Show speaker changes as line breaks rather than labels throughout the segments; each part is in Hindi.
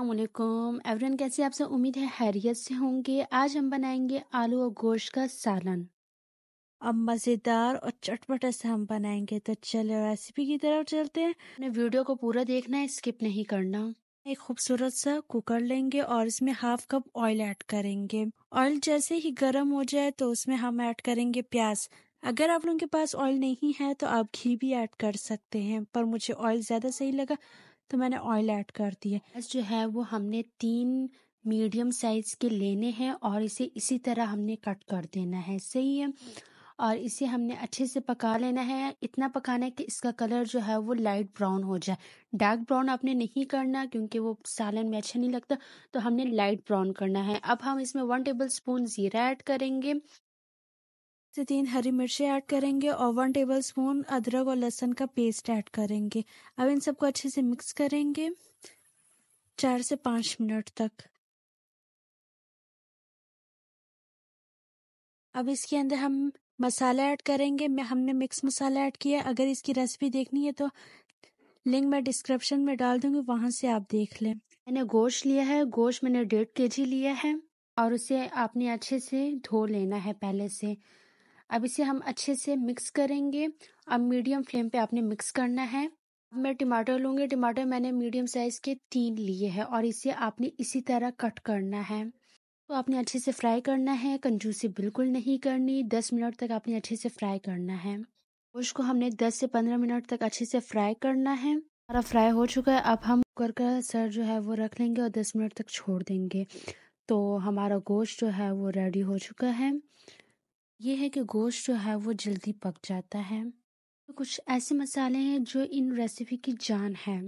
अल्लाम एवरन कैसे आपसे उम्मीद है हैरियत से होंगे आज हम बनाएंगे आलू और गोश्त का सालन अब मज़ेदार और चटपटा सा हम बनाएंगे तो चलो रेसिपी की तरफ चलते हैं अपने वीडियो को पूरा देखना है स्किप नहीं करना एक खूबसूरत सा कुकर लेंगे और इसमें हाफ कप ऑयल ऐड करेंगे ऑयल जैसे ही गर्म हो जाए तो उसमें हम ऐड करेंगे प्याज अगर आप लोगों के पास ऑयल नहीं है तो आप घी भी ऐड कर सकते हैं पर मुझे ऑयल ज़्यादा सही लगा तो मैंने ऑयल ऐड कर दिया जो है वो हमने तीन मीडियम साइज़ के लेने हैं और इसे इसी तरह हमने कट कर देना है सही है और इसे हमने अच्छे से पका लेना है इतना पकाना है कि इसका कलर जो है वो लाइट ब्राउन हो जाए डार्क ब्राउन आपने नहीं करना क्योंकि वो सालन में अच्छा नहीं लगता तो हमने लाइट ब्राउन करना है अब हम इसमें वन टेबल स्पून ज़ीरा ऐड करेंगे से तीन हरी मिर्चें ऐड करेंगे और वन टेबल स्पून अदरक और लहसुन का पेस्ट ऐड करेंगे अब इन सबको अच्छे से मिक्स करेंगे चार से पाँच मिनट तक अब इसके अंदर हम मसाला ऐड करेंगे मैं हमने मिक्स मसाला ऐड किया अगर इसकी रेसिपी देखनी है तो लिंक मैं डिस्क्रिप्शन में डाल दूंगी वहां से आप देख लें मैंने गोश्त लिया है गोश्त मैंने डेढ़ के जी लिया है और उसे आपने अच्छे से धो लेना है पहले से अब इसे हम अच्छे से मिक्स करेंगे अब मीडियम फ्लेम पे आपने मिक्स करना है मैं टमाटर लूँगी टमाटर मैंने मीडियम साइज़ के तीन लिए हैं और इसे आपने इसी तरह कट करना है तो आपने अच्छे से फ्राई करना है कंजूसी बिल्कुल नहीं करनी दस मिनट तक आपने अच्छे से फ्राई करना है गोश्त को हमने दस से पंद्रह मिनट तक अच्छे से फ्राई करना है हमारा फ्राई हो चुका है अब हम कुकर का सर जो है वो रख लेंगे और दस मिनट तक छोड़ देंगे तो हमारा गोश्त जो है वो रेडी हो चुका है ये है कि गोश्त जो है वो जल्दी पक जाता है तो कुछ ऐसे मसाले हैं जो इन रेसिपी की जान है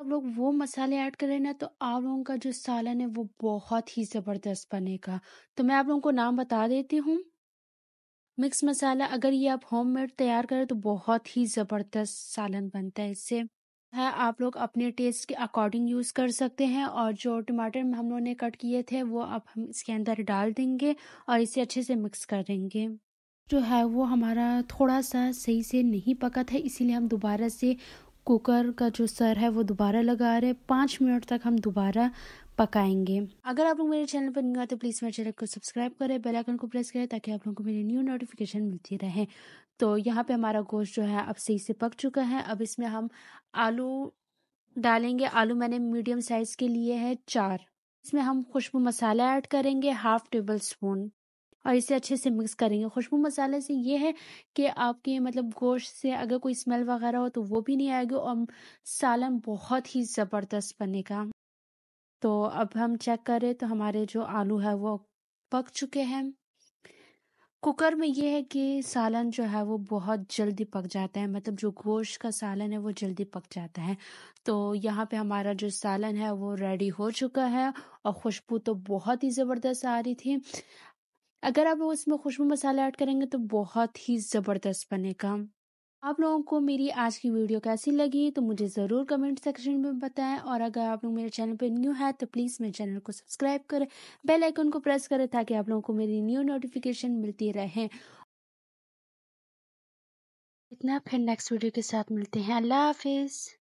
अब लोग वो मसाले ऐड करें ना तो आप लोगों का जो सालन है वो बहुत ही ज़बरदस्त बनेगा तो मैं आप लोगों को नाम बता देती हूँ मिक्स मसाला अगर ये आप होममेड तैयार करें तो बहुत ही ज़बरदस्त सालन बनता है इससे है आप लोग अपने टेस्ट के अकॉर्डिंग यूज़ कर सकते हैं और जो टमाटर हम लोगों ने कट किए थे वो अब हम इसके अंदर डाल देंगे और इसे अच्छे से मिक्स करेंगे जो है वो हमारा थोड़ा सा सही से नहीं पका था इसीलिए हम दोबारा से कुकर का जो सर है वो दोबारा लगा रहे पाँच मिनट तक हम दोबारा पकाएंगे अगर आप लोग मेरे चैनल पर नहीं आते तो प्लीज़ मेरे चैनल को सब्सक्राइब करें बेल आइकन को प्रेस करें ताकि आप लोगों को मेरी न्यू नोटिफिकेशन मिलती रहे तो यहाँ पे हमारा गोश्त जो है अब सही से पक चुका है अब इसमें हम आलू डालेंगे आलू मैंने मीडियम साइज़ के लिए है चार इसमें हम खुशबू मसाला ऐड करेंगे हाफ टेबल स्पून और इसे अच्छे से मिक्स करेंगे खुशबू मसाले से ये है कि आपके मतलब गोश्त से अगर कोई स्मेल वगैरह हो तो वो भी नहीं आएगी और सालन बहुत ही ज़बरदस्त बनेगा तो अब हम चेक करें तो हमारे जो आलू है वो पक चुके हैं कुकर में ये है कि सालन जो है वो बहुत जल्दी पक जाता है मतलब जो गोश्त का सालन है वो जल्दी पक जाता है तो यहाँ पे हमारा जो सालन है वो रेडी हो चुका है और खुशबू तो बहुत ही ज़बरदस्त आ रही थी अगर आप उसमें खुशबू मसाला ऐड करेंगे तो बहुत ही ज़बरदस्त बनेगा आप लोगों को मेरी आज की वीडियो कैसी लगी तो मुझे ज़रूर कमेंट सेक्शन में बताएं और अगर आप लोग मेरे चैनल पर न्यू है तो प्लीज़ मेरे चैनल को सब्सक्राइब करें बेल आइकन को प्रेस करें ताकि आप लोगों को मेरी न्यू नोटिफिकेशन मिलती रहे इतना फिर नेक्स्ट वीडियो के साथ मिलते हैं अल्लाह हाफिज़